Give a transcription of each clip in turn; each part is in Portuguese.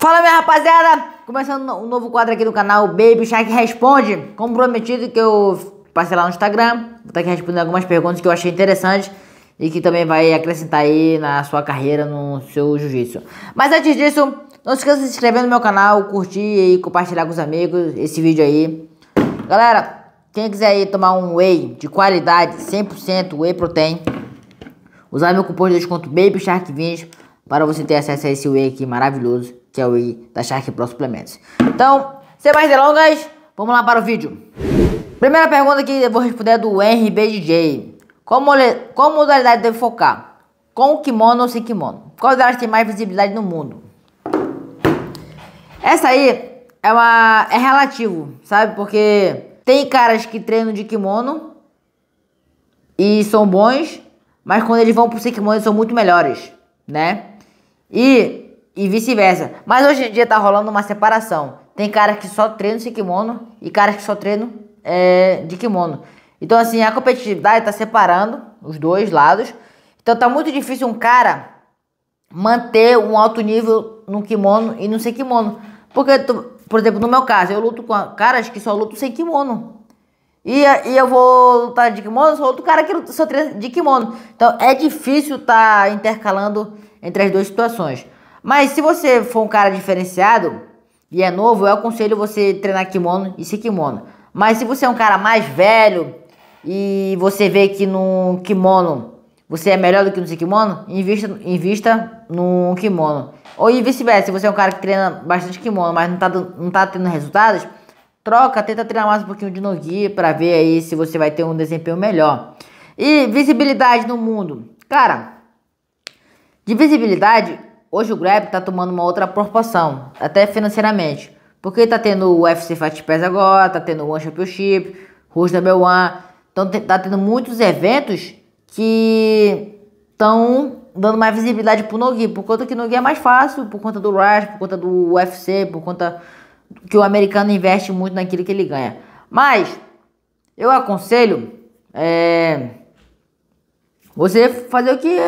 Fala minha rapaziada, começando um novo quadro aqui no canal Baby Shark Responde, como prometido que eu passei lá no Instagram, vou estar aqui respondendo algumas perguntas que eu achei interessantes e que também vai acrescentar aí na sua carreira no seu jiu-jitsu. Mas antes disso, não se esqueça de se inscrever no meu canal, curtir e compartilhar com os amigos esse vídeo aí. Galera, quem quiser aí tomar um whey de qualidade, 100% whey protein, usar meu cupom de desconto Baby Shark 20 para você ter acesso a esse whey aqui maravilhoso que é o da Shark Pro Suplementos. Então, sem mais delongas, vamos lá para o vídeo. Primeira pergunta que eu vou responder é do RBJ: Qual, qual modalidade deve focar? Com kimono ou sem kimono? Qual delas tem mais visibilidade no mundo? Essa aí é uma é relativo, sabe? Porque tem caras que treinam de kimono e são bons, mas quando eles vão pro sem kimono eles são muito melhores, né? E e vice-versa. Mas hoje em dia tá rolando uma separação. Tem cara que só treina sem kimono e cara que só treina é, de kimono. Então, assim, a competitividade tá separando os dois lados. Então, tá muito difícil um cara manter um alto nível no kimono e no sem kimono. Porque, tu, por exemplo, no meu caso, eu luto com caras que só luto sem kimono. E, e eu vou lutar de kimono, sou outro cara que só treina de kimono. Então, é difícil tá intercalando entre as duas situações. Mas se você for um cara diferenciado e é novo, eu aconselho você treinar kimono e se kimono. Mas se você é um cara mais velho e você vê que no kimono você é melhor do que no kimono, invista, invista no kimono. Ou vice-versa, se você é um cara que treina bastante kimono, mas não tá, não tá tendo resultados, troca, tenta treinar mais um pouquinho de nogi para ver aí se você vai ter um desempenho melhor. E visibilidade no mundo. Cara, de visibilidade, Hoje o Grab está tomando uma outra proporção, até financeiramente. Porque está tendo o UFC Fight Pass agora, está tendo o One Championship, Rush W1. Então está tendo muitos eventos que estão dando mais visibilidade para o Nogi. Por conta que o Nogi é mais fácil, por conta do Rush, por conta do UFC, por conta que o americano investe muito naquilo que ele ganha. Mas eu aconselho é, você fazer o que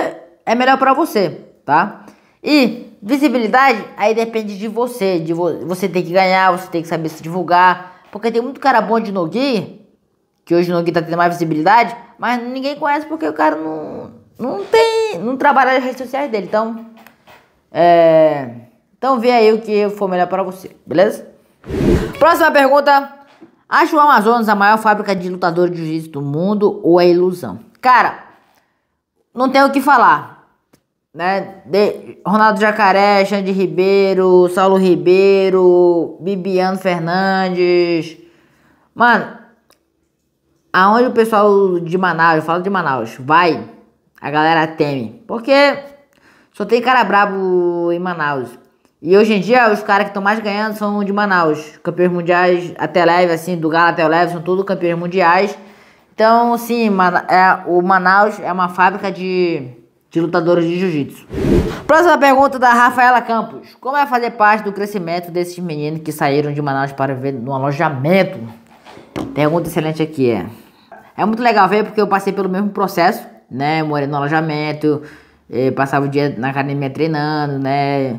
é melhor para você, tá? E visibilidade aí depende de você, de vo você tem que ganhar, você tem que saber se divulgar, porque tem muito cara bom de Nogi, que hoje o Nogui tá tendo mais visibilidade, mas ninguém conhece porque o cara não, não tem, não trabalha nas redes sociais dele, então é, então vê aí o que for melhor para você, beleza? Próxima pergunta. Acho o Amazonas a maior fábrica de lutadores de jiu-jitsu do mundo ou é ilusão? Cara, não tenho o que falar né? De, Ronaldo Jacaré, Xande Ribeiro, Saulo Ribeiro, Bibiano Fernandes. Mano, aonde o pessoal de Manaus, eu falo de Manaus, vai, a galera teme. Porque só tem cara brabo em Manaus. E hoje em dia, os caras que estão mais ganhando são de Manaus. Campeões mundiais até leve, assim, do Galo até o leve, são todos campeões mundiais. Então, sim, é, o Manaus é uma fábrica de de lutadores de jiu-jitsu. Próxima pergunta da Rafaela Campos. Como é fazer parte do crescimento desses meninos que saíram de Manaus para ver no alojamento? Pergunta excelente aqui, é. É muito legal ver porque eu passei pelo mesmo processo, né? morei no alojamento, eh, passava o dia na academia treinando, né?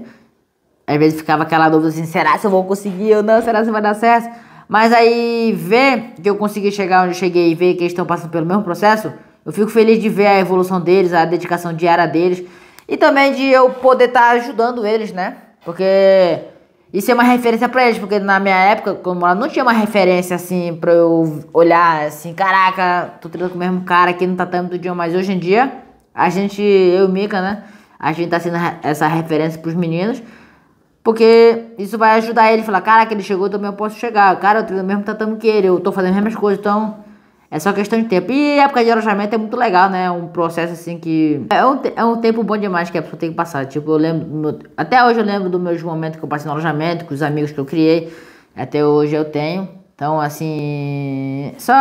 Às vezes ficava aquela dúvida assim, será se eu vou conseguir ou não? Será se vai dar certo? Mas aí ver que eu consegui chegar onde eu cheguei e ver que eles estão passando pelo mesmo processo eu fico feliz de ver a evolução deles, a dedicação diária deles e também de eu poder estar tá ajudando eles, né? Porque isso é uma referência para eles, porque na minha época, eu morava, não tinha uma referência assim para eu olhar assim, caraca, tô treinando com o mesmo cara aqui no tatame tá do dia, mas hoje em dia a gente, eu e Mika, né? A gente tá sendo essa referência pros meninos. Porque isso vai ajudar ele a falar, caraca, ele chegou, eu também posso chegar. Cara, eu treino o mesmo tatame tá que ele, eu tô fazendo as mesmas coisas, então é só questão de tempo. E época de alojamento é muito legal, né? É um processo assim que. É um, é um tempo bom demais que a pessoa tem que passar. Tipo, eu lembro. Até hoje eu lembro dos meus momentos que eu passei no alojamento, com os amigos que eu criei. Até hoje eu tenho. Então, assim. Só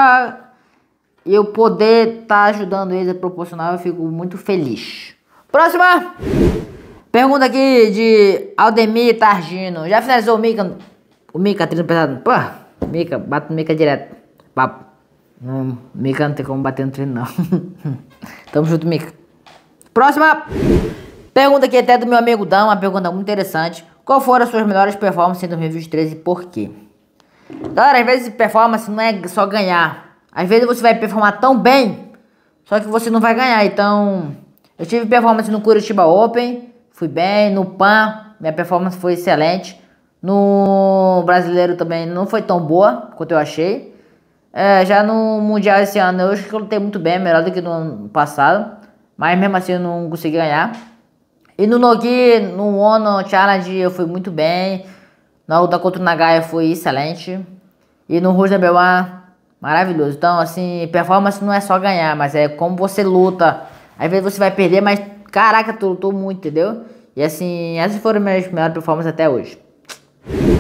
eu poder estar tá ajudando eles a proporcionar, eu fico muito feliz. Próxima! Pergunta aqui de Aldemir Targino. Já finalizou o Mica? O Mica, trilha pesado. Pô, Mica, bato no Mica direto. Papo. Mica não tem como bater no treino, não. Tamo junto, Mica. Próxima! Pergunta aqui é até do meu amigo Dan, uma pergunta muito interessante. Qual foram as suas melhores performances em 2013 e por quê? Galera, às vezes performance não é só ganhar. Às vezes você vai performar tão bem, só que você não vai ganhar. Então, eu tive performance no Curitiba Open, fui bem. No PAN, minha performance foi excelente. No Brasileiro também não foi tão boa quanto eu achei. É, já no Mundial esse ano eu acho que eu lutei muito bem, melhor do que no ano passado. Mas mesmo assim eu não consegui ganhar. E no Nogi, no Ono Challenge eu fui muito bem. Na luta contra o Nagaya foi excelente. E no Rouge Number maravilhoso. Então, assim, performance não é só ganhar, mas é como você luta. Às vezes você vai perder, mas caraca, tu lutou muito, entendeu? E assim, essas foram minhas melhores performances até hoje.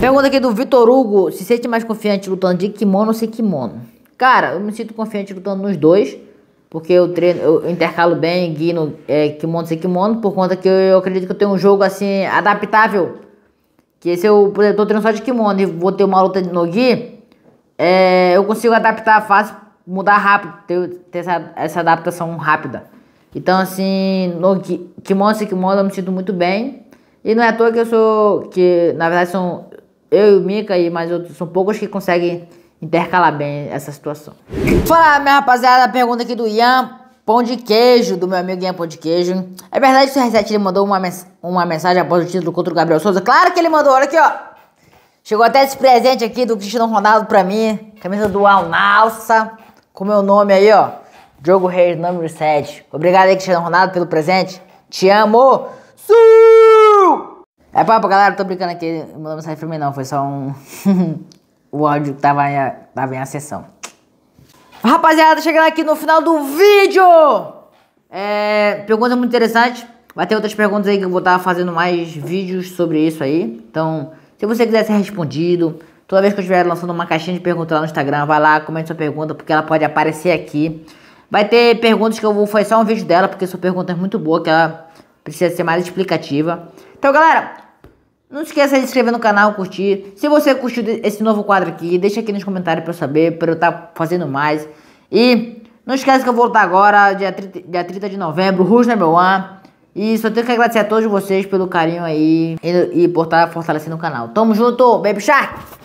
Pergunta aqui do Vitor Hugo: se sente mais confiante lutando de kimono ou sem kimono? Cara, eu me sinto confiante lutando nos dois, porque eu treino, eu intercalo bem guino é, kimono sem kimono, por conta que eu, eu, acredito que eu tenho um jogo assim adaptável. Que se eu, por exemplo, tô treinando só de kimono e vou ter uma luta de nogi, é, eu consigo adaptar fácil, mudar rápido, ter, ter essa, essa adaptação rápida. Então, assim, no kimono sem kimono eu me sinto muito bem e não é à toa que eu sou, que na verdade são eu e o Mika e mais outros, são poucos que conseguem intercalar bem essa situação. Fala, minha rapaziada, pergunta aqui do Ian Pão de Queijo, do meu amigo Ian Pão de Queijo. É verdade que o r ele mandou uma, mens uma mensagem após o título contra o Gabriel Souza? Claro que ele mandou, olha aqui, ó. Chegou até esse presente aqui do Cristiano Ronaldo pra mim. Camisa do Alnalsa, com meu nome aí, ó. Diogo Reis, número 7. Obrigado aí, Cristiano Ronaldo, pelo presente. Te amo. Sim! É papo, galera, tô brincando aqui, meu nome não filme não, foi só um... o áudio que tava, tava em a sessão. Rapaziada, chegando aqui no final do vídeo! É, pergunta muito interessante, vai ter outras perguntas aí que eu vou estar tá fazendo mais vídeos sobre isso aí. Então, se você quiser ser respondido, toda vez que eu estiver lançando uma caixinha de perguntas lá no Instagram, vai lá, comente sua pergunta, porque ela pode aparecer aqui. Vai ter perguntas que eu vou fazer só um vídeo dela, porque sua pergunta é muito boa, que ela precisa ser mais explicativa. Então, galera, não esqueça de se inscrever no canal, curtir. Se você curtiu esse novo quadro aqui, deixa aqui nos comentários para eu saber, para eu estar tá fazendo mais. E não esqueça que eu vou voltar agora, dia 30, dia 30 de novembro, Rush Number One. E só tenho que agradecer a todos vocês pelo carinho aí e, e por estar tá fortalecendo o canal. Tamo junto, Baby Shark!